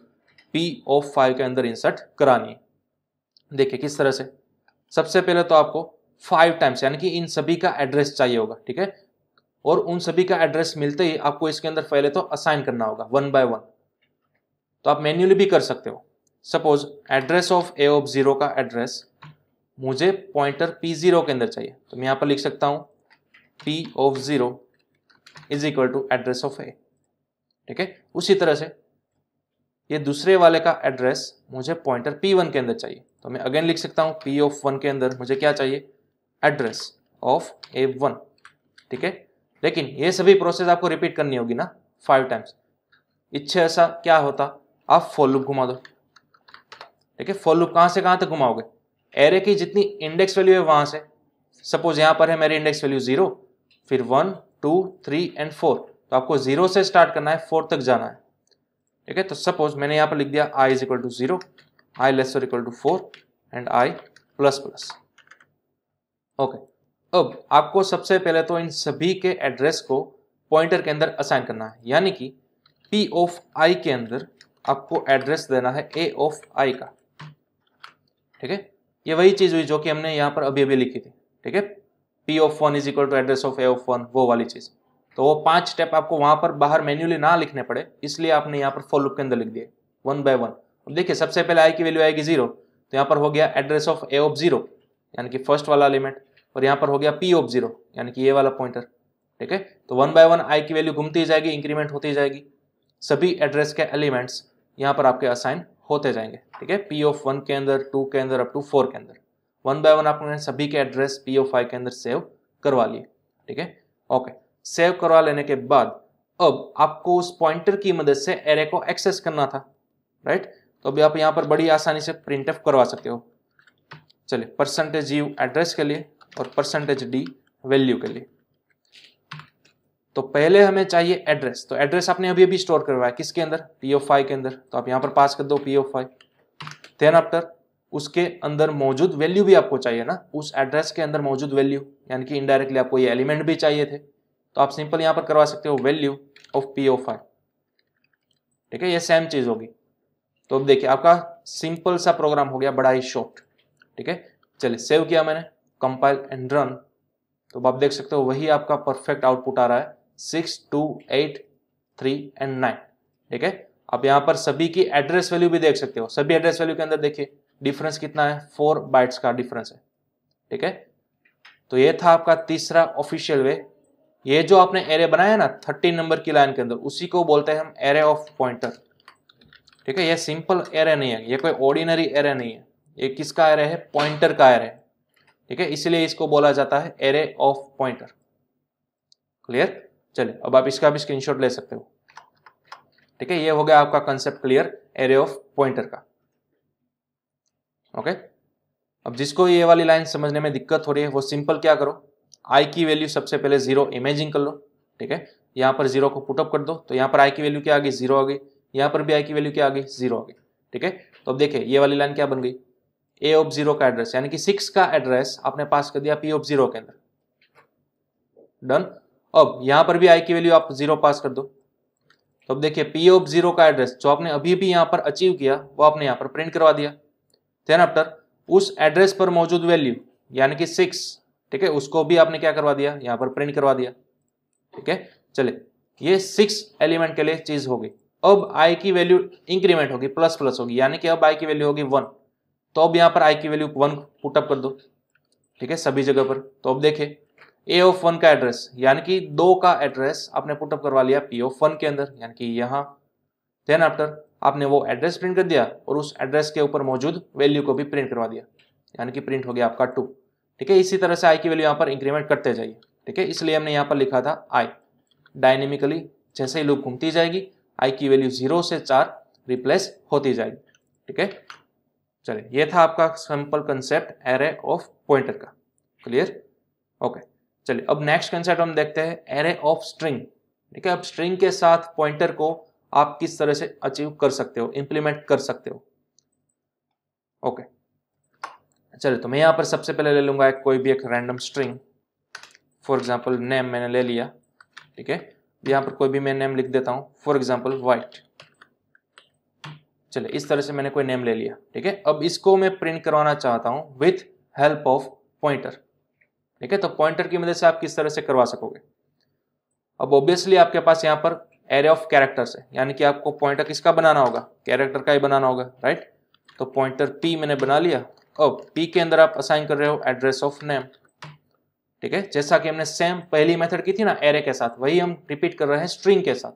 A: पी ऑफ फाइव के अंदर इंसर्ट करानी है देखिए किस तरह से सबसे पहले तो आपको फाइव टाइम्स यानी कि इन सभी का एड्रेस चाहिए होगा ठीक है और उन सभी का एड्रेस मिलते ही आपको इसके अंदर पहले तो असाइन करना होगा वन बाय वन तो आप मैन्युअली भी कर सकते हो suppose address of a of zero का एड्रेस मुझे पॉइंटर पी जीरो के अंदर चाहिए तो मैं यहाँ पर लिख सकता हूँ p of zero is equal to address of a ठीक है उसी तरह से ये दूसरे वाले का एड्रेस मुझे पॉइंटर पी वन के अंदर चाहिए तो मैं अगेन लिख सकता हूँ पी ऑफ वन के अंदर मुझे क्या चाहिए एड्रेस ऑफ ए वन ठीक है लेकिन ये सभी प्रोसेस आपको रिपीट करनी होगी ना फाइव टाइम्स इच्छे ऐसा क्या होता आप फॉर लूप घुमा दो ठीक है फॉर लूप कहाँ से कहाँ तक घुमाओगे एरे की जितनी इंडेक्स वैल्यू है वहाँ से सपोज यहाँ पर है मेरी इंडेक्स वैल्यू जीरो फिर one two three and four तो आपको जीरो से स्टार्ट करना है फोर तक जाना है ठीक है तो सपोज मैंने यहाँ पर लिख दिया i is equal to zero i less equal to four and i plus plus okay अब आपको सबसे पहले तो इन सभी के एड्रेस को पॉइंटर के अंदर असाइन करना है यानी कि पी ऑफ आई के अंदर आपको एड्रेस देना है ए ऑफ आई का ठीक है ये वही चीज़ हुई जो कि हमने यहाँ पर अभी अभी लिखी थी ठीक है p of one is equal to address of a of one वो वाली चीज़ तो वो पांच स्टेप आपको वहां पर बाहर मैन्युअली ना लिखने पड़े इसलिए आपने यहाँ पर फॉलोअप के अंदर लिख दिया वन बाय वन देखिए सबसे पहले आई की वैल्यू आएगी जीरो तो यहाँ पर हो गया address of a of zero यानी कि फर्स्ट वाला एलिमेंट और यहां पर हो गया पी ऑफ जीरो यानी कि ये वाला पॉइंटर ठीक है तो वन बाय वन आई की वैल्यू घूमती जाएगी इंक्रीमेंट होती जाएगी सभी एड्रेस के एलिमेंट्स यहां पर आपके असाइन होते जाएंगे ठीक है पी ऑफ वन के अंदर टू के अंदर अप टू फोर के अंदर वन बाय वन आपने सभी के एड्रेस पी ऑफ आई के अंदर सेव करवा लिए ठीक है ओके सेव करवा लेने के बाद अब आपको उस पॉइंटर की मदद से एरे को एक्सेस करना था राइट तो अभी आप यहां पर बड़ी आसानी से प्रिंट करवा सकते हो चलिए परसेंटेज यू एड्रेस के लिए और परसेंटेज डी वैल्यू के लिए तो पहले हमें चाहिए एड्रेस तो एड्रेस आपने अभी अभी स्टोर करवाया किसके अंदर पी फाइव के अंदर तो आप यहां पर पास कर दो पी फाइव देन आफ्टर उसके अंदर मौजूद वैल्यू भी आपको चाहिए ना उस एड्रेस के अंदर मौजूद वैल्यू यानी कि इनडायरेक्टली आपको ये एलिमेंट भी चाहिए थे तो आप सिंपल यहां पर करवा सकते हो value of P of five ठीक है ये सेम चीज़ होगी तो अब देखिए आपका सिंपल सा प्रोग्राम हो गया बड़ा ही शॉर्ट ठीक है चलिए सेव किया मैंने कंपाइल एंड रन तो आप देख सकते हो वही आपका परफेक्ट आउटपुट आ रहा है six two eight three and nine ठीक है आप यहाँ पर सभी की एड्रेस वैल्यू भी देख सकते हो सभी एड्रेस वैल्यू के अंदर देखिए डिफरेंस कितना है फोर बाइट्स का डिफरेंस है ठीक है तो ये था आपका तीसरा ऑफिशियल वे ये जो आपने एरे बनाया ना थर्टीन नंबर की लाइन के अंदर उसी को बोलते हैं हम एरे ऑफ पॉइंटर ठीक है ये सिंपल एरे नहीं है ये कोई ऑर्डिनरी एरे नहीं है ये किसका एरे है पॉइंटर का एरे ठीक है इसलिए इसको बोला जाता है एरे ऑफ पॉइंटर क्लियर चलिए अब आप इसका भी स्क्रीनशॉट ले सकते हो ठीक है ये हो गया आपका concept clear array of pointer का ओके अब जिसको ये वाली लाइन समझने में दिक्कत हो रही है वो सिंपल क्या करो आई की वैल्यू सबसे पहले जीरो इमेजिंग कर लो ठीक है यहाँ पर जीरो को पुटअप कर दो तो यहाँ पर आई की वैल्यू क्या आ गई जीरो आ गई यहाँ पर भी आई की वैल्यू क्या आ गई जीरो आ गई ठीक है तो अब देखिए ये वाली लाइन क्या बन गई ए ऑफ जीरो का एड्रेस यानी कि सिक्स का एड्रेस आपने पास कर दिया पी ऑफ जीरो के अंदर डन अब यहां पर भी आई की वैल्यू आप जीरो पास कर दो तो अब देखिए पी ऑफ जीरो का एड्रेस जो आपने अभी भी यहां पर अचीव किया वो आपने यहां पर प्रिंट करवा दिया देन आफ्टर उस एड्रेस पर मौजूद वैल्यू यानी कि सिक्स ठीक है उसको भी आपने क्या करवा दिया यहां पर प्रिंट करवा दिया ठीक है चले ये सिक्स एलिमेंट के लिए चीज होगी अब आई की वैल्यू इंक्रीमेंट होगी प्लस प्लस होगी यानी कि अब आई की वैल्यू होगी वन तो अब यहाँ पर आई की वैल्यू वन पुटअप कर दो ठीक है सभी जगह पर तो अब देखे ए ऑफ वन का एड्रेस यानी कि दो का एड्रेस आपने पुटअप करवा लिया पी ऑफ वन के अंदर यानी कि यहाँ देन आफ्टर आपने वो एड्रेस प्रिंट कर दिया और उस एड्रेस के ऊपर मौजूद वैल्यू को भी प्रिंट करवा दिया यानी कि प्रिंट हो गया आपका टू ठीक है इसी तरह से आई की वैल्यू यहाँ पर इंक्रीमेंट करते जाइए ठीक है इसलिए हमने यहाँ पर लिखा था आई डायनेमिकली जैसे ही लूप घूमती जाएगी आई की वैल्यू जीरो से चार रिप्लेस होती जाएगी ठीक है चलिए ये था आपका simple concept array of pointer का क्लियर ओके चलिए अब नेक्स्ट कंसेप्ट हम देखते हैं एरे ऑफ स्ट्रिंग ठीक है अब स्ट्रिंग के साथ पॉइंटर को आप किस तरह से अचीव कर सकते हो इंप्लीमेंट कर सकते हो ओके चलिए तो मैं यहां पर सबसे पहले ले एक कोई भी एक random string for example name मैंने ले लिया ठीक है यहां पर कोई भी मैं नेम लिख देता हूं फॉर एग्जाम्पल वाइट चले इस तरह से मैंने कोई नेम ले लिया ठीक है अब इसको मैं प्रिंट करवाना चाहता हूँ विथ हेल्प ऑफ पॉइंटर ठीक है तो पॉइंटर की मदद से आप किस तरह से करवा सकोगे अब ऑब्वियसली आपके पास यहाँ पर एरे ऑफ कैरेक्टर्स है यानी कि आपको पॉइंटर किसका बनाना होगा कैरेक्टर का ही बनाना होगा राइट तो पॉइंटर पी मैंने बना लिया अब पी के अंदर आप असाइन कर रहे हो एड्रेस ऑफ नेम ठीक है जैसा कि हमने सेम पहली मेथड की थी ना एरे के साथ वही हम रिपीट कर रहे हैं स्ट्रिंग के साथ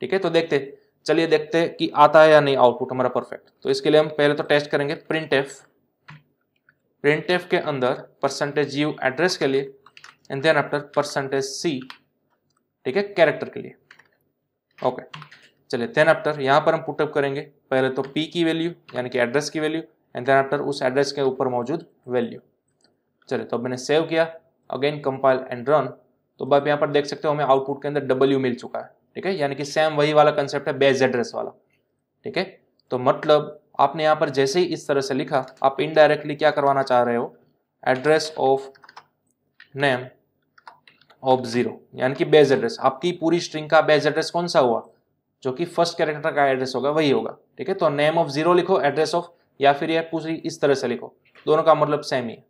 A: ठीक है तो देखते चलिए देखते हैं कि आता है या नहीं आउटपुट हमारा परफेक्ट तो इसके लिए हम पहले तो टेस्ट करेंगे प्रिंट एफ प्रिंट एफ के अंदर परसेंटेज यू एड्रेस के लिए and then after percentage c ठीक है कैरेक्टर के लिए ओके चलिए देन आफ्टर यहां पर हम पुटअप करेंगे पहले तो पी की वैल्यू यानी कि एड्रेस की वैल्यू एंड देन आफ्टर उस एड्रेस के ऊपर मौजूद वैल्यू चलिए तो अब मैंने सेव किया अगेन कंपाइल एंड रन तो आप यहाँ पर देख सकते हो हमें आउटपुट के अंदर डब्ल्यू मिल चुका है ठीक है यानी कि सेम वही वाला कंसेप्ट है बेज एड्रेस वाला ठीक है तो मतलब आपने यहाँ पर जैसे ही इस तरह से लिखा आप इनडायरेक्टली क्या करवाना चाह रहे हो address of name of zero यानी कि बेज एड्रेस आपकी पूरी स्ट्रिंग का बेज एड्रेस कौन सा हुआ जो कि फर्स्ट कैरेक्टर का एड्रेस होगा वही होगा ठीक है तो नेम ऑफ जीरो लिखो एड्रेस ऑफ या फिर यह पूरी इस तरह से लिखो दोनों का मतलब सेम ही है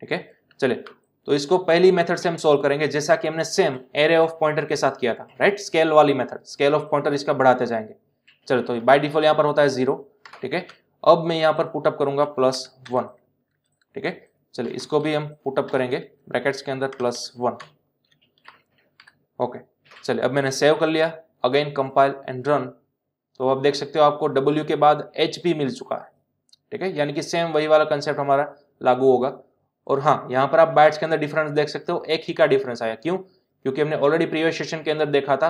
A: ठीक है चलिए तो इसको पहली मेथड से हम सोल्व करेंगे जैसा कि हमने सेम एरे ऑफ पॉइंटर के साथ किया था राइट स्केल वाली मेथड स्केल ऑफ पॉइंटर इसका बढ़ाते जाएंगे चलो तो बाय डिफॉल्ट यहां पर होता है जीरो ठीक है अब मैं यहां पर पुटअप करूंगा प्लस वन ठीक है चलिए इसको भी हम पुटअप करेंगे ब्रैकेट्स के अंदर प्लस वन ओके चलिए अब मैंने सेव कर लिया अगेन कंपाइल एंड रन तो आप देख सकते हो आपको डब्ल्यू के बाद एच भी मिल चुका है ठीक है यानी कि सेम वही वाला कंसेप्ट हमारा लागू होगा और हाँ यहाँ पर आप बाइट्स के अंदर डिफरेंस देख सकते हो एक ही का डिफरेंस आया क्यों क्योंकि हमने ऑलरेडी प्रीवियस सेशन के अंदर देखा था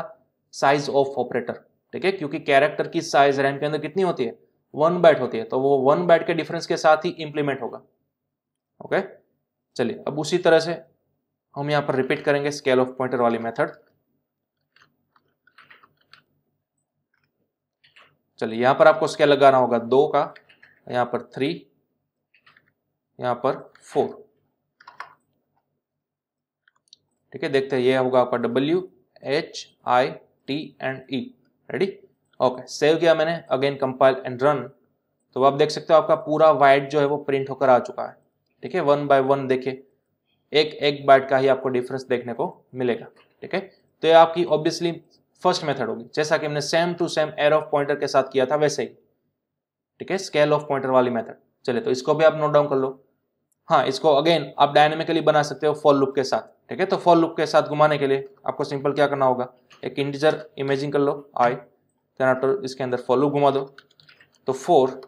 A: साइज ऑफ ऑपरेटर ठीक है क्योंकि कैरेक्टर की साइज रैम के अंदर कितनी होती है वन बाइट होती है तो वो वन बाइट के डिफरेंस के साथ ही इंप्लीमेंट होगा ओके चलिए अब उसी तरह से हम यहाँ पर रिपीट करेंगे स्केल ऑफ पॉइंटर वाली मेथड चलिए यहाँ पर आपको स्केल लगाना होगा दो का यहाँ पर थ्री यहां पर फोर ठीक है देखते हैं ये होगा आपका W H I T and E ready okay save किया मैंने अगेन कंपाइल एंड रन तो आप देख सकते हो आपका पूरा वाइट जो है वो प्रिंट होकर आ चुका है ठीक है वन बाय वन देखिए एक एक बाइट का ही आपको डिफरेंस देखने को मिलेगा ठीक है तो ये आपकी ऑब्वियसली फर्स्ट मेथड होगी जैसा कि हमने same to same array of pointer के साथ किया था वैसे ही ठीक है स्केल ऑफ पॉइंटर वाली मेथड चले तो इसको भी आप नोट डाउन कर लो हाँ इसको अगेन आप डायनेमिकली बना सकते हो फॉल लुप के साथ ठीक है तो फॉल लुप के साथ घुमाने के लिए आपको सिंपल क्या करना होगा एक इंटीजर इमेजिंग कर लो आई देन आफ्टर इसके अंदर फॉल लुप घुमा दो तो फोर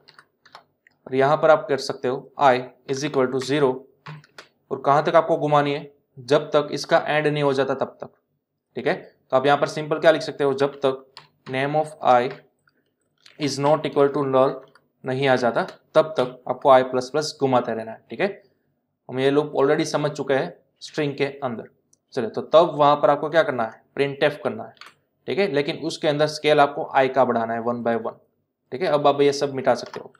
A: और यहाँ पर आप कर सकते हो i is equal to zero और कहाँ तक आपको घुमानी है जब तक इसका एंड नहीं हो जाता तब तक ठीक है तो आप यहाँ पर सिंपल क्या लिख सकते हो जब तक name of i is not equal to null नहीं आ जाता तब तक आपको आई प्लस प्लस घुमाते रहना है ठीक है हम ये लूप ऑलरेडी समझ चुके हैं स्ट्रिंग के अंदर चले तो तब वहां पर आपको क्या करना है प्रिंट एफ करना है ठीक है लेकिन उसके अंदर स्केल आपको आई का बढ़ाना है वन बाय वन ठीक है अब आप ये सब मिटा सकते हो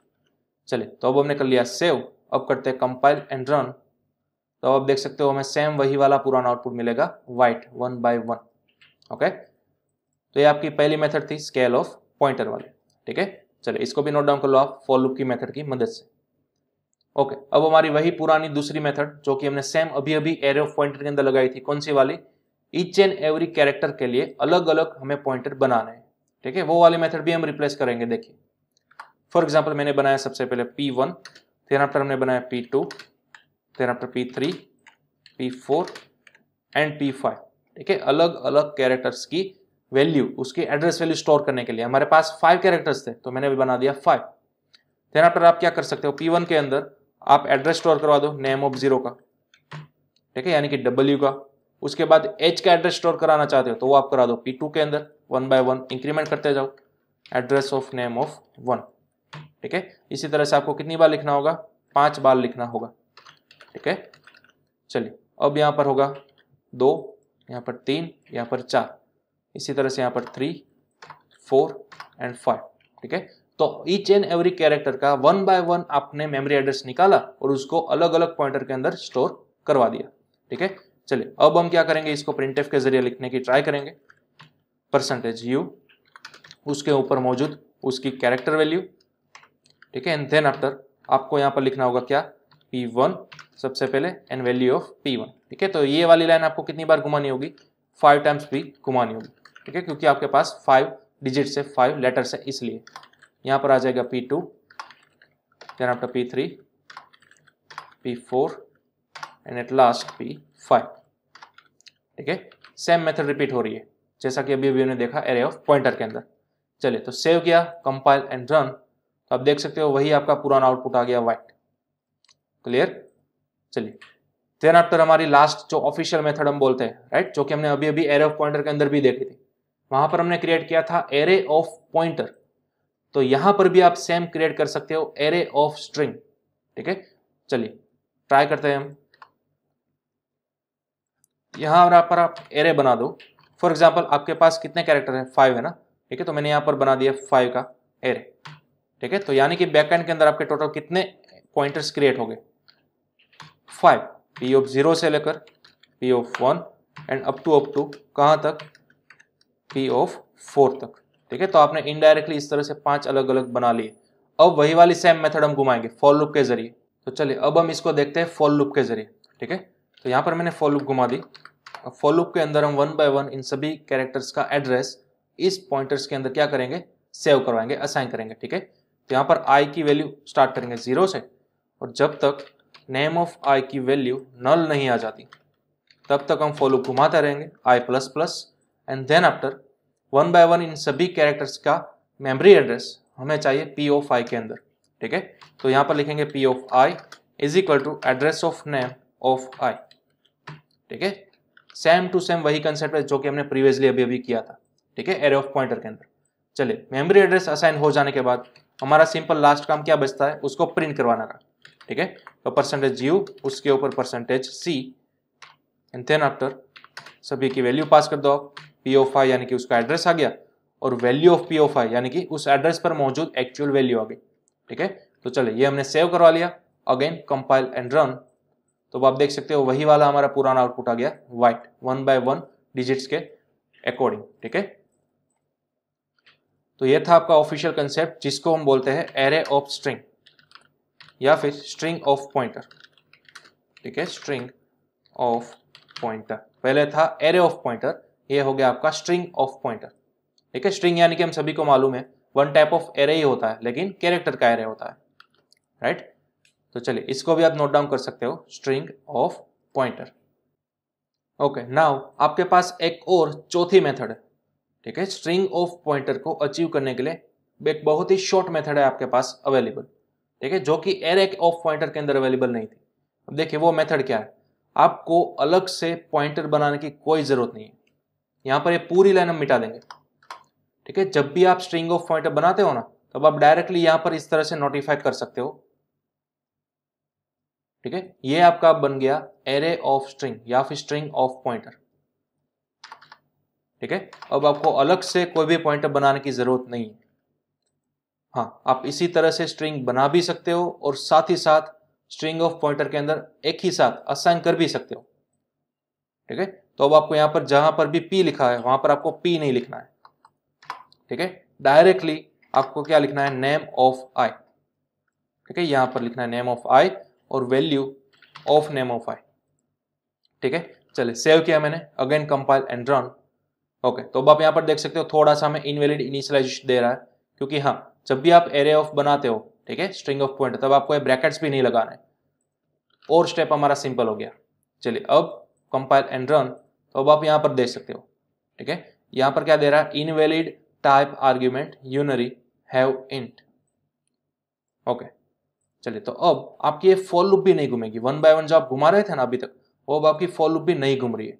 A: चलिए तो अब हमने कर लिया सेव अब करते हैं कंपाइल एंड रन तो अब देख सकते हो हमें सेम वही वाला पुराना आउटपुट मिलेगा white one by one okay तो ये आपकी पहली मेथड थी स्केल ऑफ पॉइंटर वाले ठीक है चलिए इसको भी नोट डाउन कर लो आप फॉलोअप की मेथड की मदद से ओके okay, अब हमारी वही पुरानी दूसरी मेथड जो कि हमने सेम अभी अभी एरे ऑफ पॉइंटर के अंदर लगाई थी कौन सी वाली ईच एंड एवरी कैरेक्टर के लिए अलग अलग हमें पॉइंटर बनाने हैं ठीक है वो वाली मेथड भी हम रिप्लेस करेंगे देखिए फॉर एग्जाम्पल मैंने बनाया सबसे पहले पी वन फिर आफ्टर हमने बनाया पी टू फिर after P three P four and P five ठीक है अलग अलग कैरेक्टर्स की वैल्यू उसकी एड्रेस वैल्यू स्टोर करने के लिए हमारे पास फाइव कैरेक्टर्स थे तो मैंने अभी बना दिया फाइव देन आफ्टर आप क्या कर सकते हो पी वन के अंदर आप एड्रेस स्टोर करवा दो नेम ऑफ जीरो का ठीक है यानी कि डब्ल्यू का उसके बाद एच का एड्रेस स्टोर कराना चाहते हो तो वो आप करा दो पी टू के अंदर वन बाय वन इंक्रीमेंट करते जाओ address of name of one ठीक है इसी तरह से आपको कितनी बार लिखना होगा पांच बार लिखना होगा ठीक है चलिए अब यहां पर होगा दो यहाँ पर तीन यहां पर चार इसी तरह से यहां पर थ्री फोर एंड फाइव ठीक है तो ईच एंड एवरी कैरेक्टर का वन बाय वन आपने मेमोरी एड्रेस निकाला और उसको अलग अलग पॉइंटर के अंदर स्टोर करवा दिया ठीक है चलिए अब हम क्या करेंगे इसको प्रिंट के जरिए लिखने की ट्राई करेंगे परसेंटेज यू उसके ऊपर मौजूद उसकी कैरेक्टर वैल्यू ठीक है एंड देन आफ्टर आपको यहां पर लिखना होगा क्या पी वन सबसे पहले and value of P one ठीक है तो ये वाली लाइन आपको कितनी बार घुमानी होगी फाइव टाइम्स पी घुमानी होगी ठीक है क्योंकि आपके पास फाइव डिजिट से फाइव लेटर से इसलिए यहाँ पर आ जाएगा P2, two then after P3, three P four and at last P5 ठीक है सेम मेथड रिपीट हो रही है जैसा कि अभी अभी हमने देखा एरे ऑफ पॉइंटर के अंदर चलिए तो सेव किया कंपाइल एंड रन तो आप देख सकते हो वही आपका पुराना आउटपुट आ गया वाइट क्लियर चलिए देन आफ्टर हमारी लास्ट जो ऑफिशियल मेथड हम बोलते हैं राइट जो कि हमने अभी अभी एरे ऑफ पॉइंटर के अंदर भी देखी थी वहां पर हमने क्रिएट किया था एरे ऑफ पॉइंटर तो यहां पर भी आप सेम क्रिएट कर सकते हो एरे ऑफ स्ट्रिंग ठीक है चलिए ट्राई करते हैं हम यहां पर आप एरे बना दो फॉर एग्जाम्पल आपके पास कितने कैरेक्टर है फाइव है ना ठीक है तो मैंने यहां पर बना दिया फाइव का एरे ठीक है तो यानी कि बैकएंड के अंदर आपके टोटल कितने पॉइंटर्स क्रिएट हो गए फाइव पी ऑफ जीरो से लेकर P of one and up to up to कहां तक पी ऑफ फोर तक ठीक है तो आपने इनडायरेक्टली इस तरह से पांच अलग अलग बना लिए अब वही वाली सेम मेथड हम घुमाएंगे फॉल लुप के जरिए तो चलिए अब हम इसको देखते हैं फॉल लुप के जरिए ठीक है तो यहाँ पर मैंने फॉल लूप घुमा दी अब फॉल लूप के अंदर हम वन बाय वन इन सभी कैरेक्टर्स का एड्रेस इस पॉइंटर्स के अंदर क्या करेंगे सेव करवाएंगे असाइन करेंगे ठीक है तो यहाँ पर आई की वैल्यू स्टार्ट करेंगे जीरो से और जब तक नेम ऑफ आई की वैल्यू नल नहीं आ जाती तब तक हम फॉलो घुमाते रहेंगे i plus plus and then after one by one इन सभी कैरेक्टर्स का मेमोरी एड्रेस हमें चाहिए पी ओफ आई के अंदर ठीक है तो यहां पर लिखेंगे P of i is equal to address of name of i ठीक है सेम टू सेम वही कंसेप्ट है जो कि हमने प्रीवियसली अभी अभी किया था ठीक है एरे ऑफ पॉइंटर के अंदर चलिए मेमोरी एड्रेस असाइन हो जाने के बाद हमारा सिंपल लास्ट काम क्या बचता है उसको प्रिंट करवाना का ठीक है तो परसेंटेज यू उसके ऊपर percentage c and then after सभी की वैल्यू पास कर दो आप पी ऑफ आई यानी कि उसका एड्रेस आ गया और value of P of i यानी कि उस एड्रेस पर मौजूद एक्चुअल वैल्यू आ गई ठीक है तो चलिए ये हमने सेव करवा लिया अगेन कंपाइल एंड रन तो आप देख सकते हो वही वाला हमारा पुराना आउटपुट आ गया white one by one digits के अकॉर्डिंग ठीक है तो ये था आपका ऑफिशियल कंसेप्ट जिसको हम बोलते हैं एरे ऑफ स्ट्रिंग या फिर स्ट्रिंग ऑफ पॉइंटर ठीक है स्ट्रिंग ऑफ पॉइंटर पहले था एरे ऑफ पॉइंटर ये हो गया आपका स्ट्रिंग ऑफ पॉइंटर ठीक है स्ट्रिंग यानी कि हम सभी को मालूम है वन टाइप ऑफ एरे ही होता है लेकिन कैरेक्टर का एरे होता है राइट right? तो चलिए इसको भी आप नोट डाउन कर सकते हो string of pointer okay now आपके पास एक और चौथी मेथड है ठीक है स्ट्रिंग ऑफ पॉइंटर को अचीव करने के लिए एक बहुत ही शॉर्ट मेथड है आपके पास अवेलेबल ठीक है जो कि एरे ऑफ पॉइंटर के अंदर अवेलेबल नहीं थी अब देखिए वो मेथड क्या है आपको अलग से पॉइंटर बनाने की कोई ज़रूरत नहीं है यहां पर ये पूरी लाइन हम मिटा देंगे ठीक है जब भी आप स्ट्रिंग ऑफ पॉइंटर बनाते हो ना तब आप डायरेक्टली यहां पर इस तरह से नोटिफाई कर सकते हो ठीक है ये आपका बन गया एरे ऑफ स्ट्रिंग या फिर स्ट्रिंग ऑफ पॉइंटर ठीक है अब आपको अलग से कोई भी पॉइंटर बनाने की जरूरत नहीं है हाँ आप इसी तरह से स्ट्रिंग बना भी सकते हो और साथ ही साथ स्ट्रिंग ऑफ पॉइंटर के अंदर एक ही साथ असाइन कर भी सकते हो ठीक है तो अब आपको यहां पर जहां पर भी पी लिखा है वहां पर आपको पी नहीं लिखना है ठीक है डायरेक्टली आपको क्या लिखना है नेम ऑफ आई ठीक है यहां पर लिखना है नेम ऑफ आई और value of name of i ठीक है चलिए सेव किया मैंने again compile and run okay तो अब आप यहां पर देख सकते हो थोड़ा सा हमें इनवेलिड इनिशियलाइजेशन दे रहा है क्योंकि हाँ जब भी आप एरे ऑफ बनाते हो ठीक है स्ट्रिंग ऑफ पॉइंट तब आपको ब्रैकेट्स भी नहीं लगाने और स्टेप हमारा सिंपल हो गया चलिए अब कंपाइल एंड रन तो अब आप यहां पर देख सकते हो ठीक है यहां पर क्या दे रहा है invalid type argument unary have int okay चलिए तो अब आपकी ये फॉल लूप भी नहीं घूमेगी वन बाय वन जो आप घुमा रहे थे ना अभी तक वो अब आपकी फॉल लूप भी नहीं घूम रही है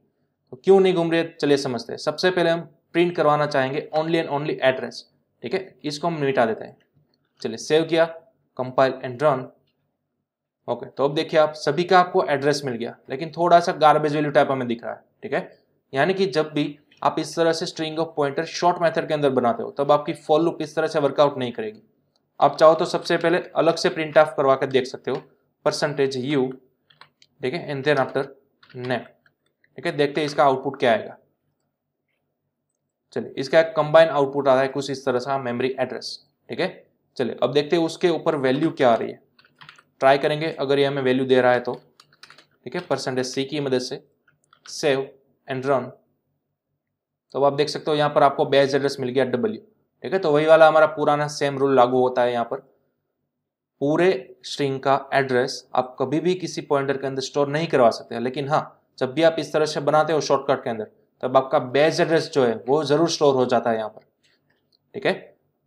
A: तो क्यों नहीं घूम रही है चलिए समझते हैं सबसे पहले हम प्रिंट करवाना चाहेंगे ओनली एंड ओनली एड्रेस ठीक है इसको हम मिटा देते हैं चलिए सेव किया कंपाइल एंड रन ओके तो अब देखिए आप सभी का आपको एड्रेस मिल गया लेकिन थोड़ा सा गार्बेज वैल्यू टाइप हमें दिख रहा है ठीक है यानी कि जब भी आप इस तरह से string of pointer short method के अंदर बनाते हो तब आपकी फॉल लूप इस तरह से वर्कआउट नहीं करेगी आप चाहो तो सबसे पहले अलग से प्रिंट ऑफ करवा कर देख सकते हो परसेंटेज यू ठीक है एंड देन आफ्टर ने ठीक है देखते हैं इसका आउटपुट क्या आएगा चलिए इसका एक कंबाइन आउटपुट आ रहा है कुछ इस तरह से मेमोरी हाँ, एड्रेस ठीक है चलिए अब देखते हैं उसके ऊपर वैल्यू क्या आ रही है ट्राई करेंगे अगर ये हमें वैल्यू दे रहा है तो ठीक है परसेंटेज सी की मदद से सेव एंड रन तो अब आप देख सकते हो यहाँ पर आपको बैच एड्रेस मिल गया डब्ल्यू ठीक है तो वही वाला हमारा पुराना सेम रूल लागू होता है यहाँ पर पूरे स्ट्रिंग का एड्रेस आप कभी भी किसी पॉइंटर के अंदर स्टोर नहीं करवा सकते लेकिन हाँ जब भी आप इस तरह से बनाते हो शॉर्टकट के अंदर तब आपका बैच एड्रेस जो है वो जरूर स्टोर हो जाता है यहाँ पर ठीक है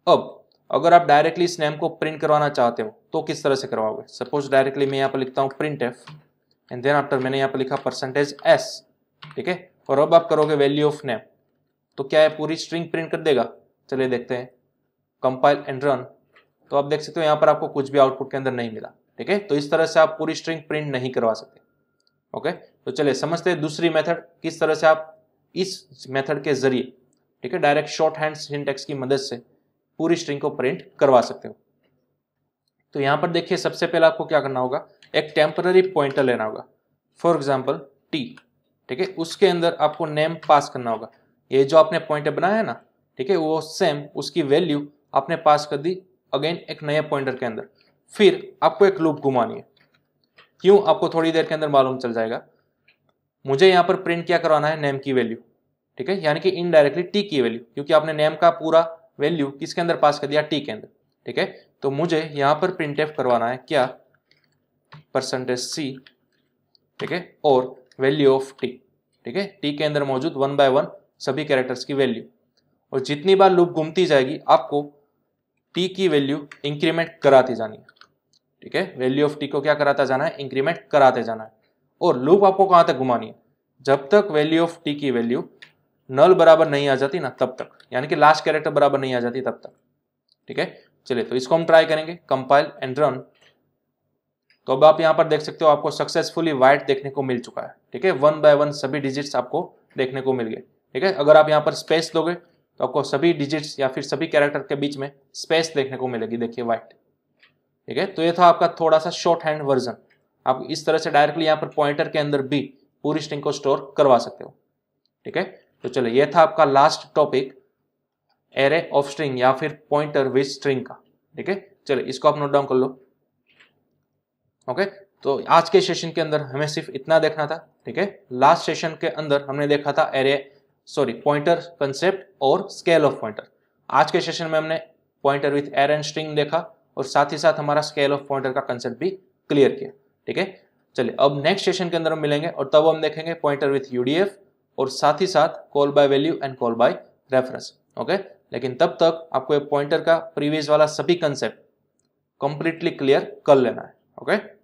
A: अब अगर आप डायरेक्टली इस नेम को प्रिंट करवाना चाहते हो तो किस तरह से करवाओगे सपोज डायरेक्टली मैं यहाँ पर लिखता हूँ printf and then after मैंने यहाँ पर लिखा परसेंटेज एस ठीक है और अब आप करोगे वैल्यू ऑफ नेम तो क्या है पूरी स्ट्रिंग प्रिंट कर देगा चलिए देखते हैं कंपाइल एंड रन तो आप देख सकते हो यहाँ पर आपको कुछ भी आउटपुट के अंदर नहीं मिला ठीक है तो इस तरह से आप पूरी स्ट्रिंग प्रिंट नहीं करवा सकते ओके तो चलिए समझते हैं दूसरी मेथड किस तरह से आप इस मेथड के जरिए ठीक है डायरेक्ट शॉर्ट हैंड सिंटेक्स की मदद से पूरी स्ट्रिंग को प्रिंट करवा सकते हो तो यहां पर देखिए सबसे पहले आपको क्या करना होगा एक टेम्पररी पॉइंटर लेना होगा फॉर एग्जाम्पल टी ठीक है उसके अंदर आपको नेम पास करना होगा ये जो आपने पॉइंटर बनाया है ना ठीक है वो सेम उसकी वैल्यू आपने पास कर दी अगेन एक नए पॉइंटर के अंदर फिर आपको एक लूप घुमानी है क्यों आपको थोड़ी देर के अंदर मालूम चल जाएगा मुझे यहाँ पर प्रिंट क्या करवाना है नेम की वैल्यू ठीक है यानी कि इनडायरेक्टली टी की वैल्यू क्योंकि आपने नेम का पूरा वैल्यू किसके अंदर पास कर दिया टी के अंदर ठीक है तो मुझे यहां पर प्रिंट एफ करवाना है क्या परसेंटेज सी ठीक है और वैल्यू ऑफ टी ठीक है टी के अंदर मौजूद वन बाय वन सभी कैरेक्टर्स की वैल्यू और जितनी बार लूप घूमती जाएगी आपको टी की वैल्यू इंक्रीमेंट कराती जानी है ठीक है वैल्यू ऑफ टी को क्या कराता जाना है इंक्रीमेंट कराते जाना है और लूप आपको कहां तक घुमानी है जब तक वैल्यू ऑफ टी की वैल्यू नल बराबर नहीं आ जाती ना तब तक यानी कि लास्ट कैरेक्टर बराबर नहीं आ जाती तब तक ठीक है चलिए तो इसको हम ट्राई करेंगे कंपाइल एंड रन तो अब आप यहां पर देख सकते हो आपको सक्सेसफुली वाइट देखने को मिल चुका है ठीक है वन बाय वन सभी डिजिट्स आपको देखने को मिल गए ठीक है अगर आप यहाँ पर स्पेस दोगे तो आपको सभी डिजिट्स या फिर सभी कैरेक्टर के बीच में स्पेस देखने को मिलेगी देखिए वाइट ठीक है तो ये था आपका थोड़ा सा शॉर्ट हैंड वर्जन आप इस तरह से डायरेक्टली यहाँ पर पॉइंटर के अंदर भी पूरी स्ट्रिंग को स्टोर करवा सकते हो ठीक है तो चलो ये था आपका last topic array of string या फिर पॉइंटर विथ स्ट्रिंग का ठीक है चलो इसको आप नोट डाउन कर लो ओके तो आज के सेशन के अंदर हमें सिर्फ इतना देखना था ठीक है लास्ट सेशन के अंदर हमने देखा था एरे सॉरी पॉइंटर कंसेप्ट और स्केल ऑफ पॉइंटर आज के सेशन में हमने pointer with array and string देखा और साथ ही साथ हमारा स्केल ऑफ पॉइंटर का कंसेप्ट भी क्लियर किया ठीक है चलिए अब नेक्स्ट सेशन के अंदर हम मिलेंगे और तब हम देखेंगे पॉइंटर विथ यूडीएफ और साथ ही साथ call by value and call by reference okay लेकिन तब तक आपको ये पॉइंटर का प्रीवियस वाला सभी कंसेप्ट कंप्लीटली क्लियर कर लेना है ओके okay?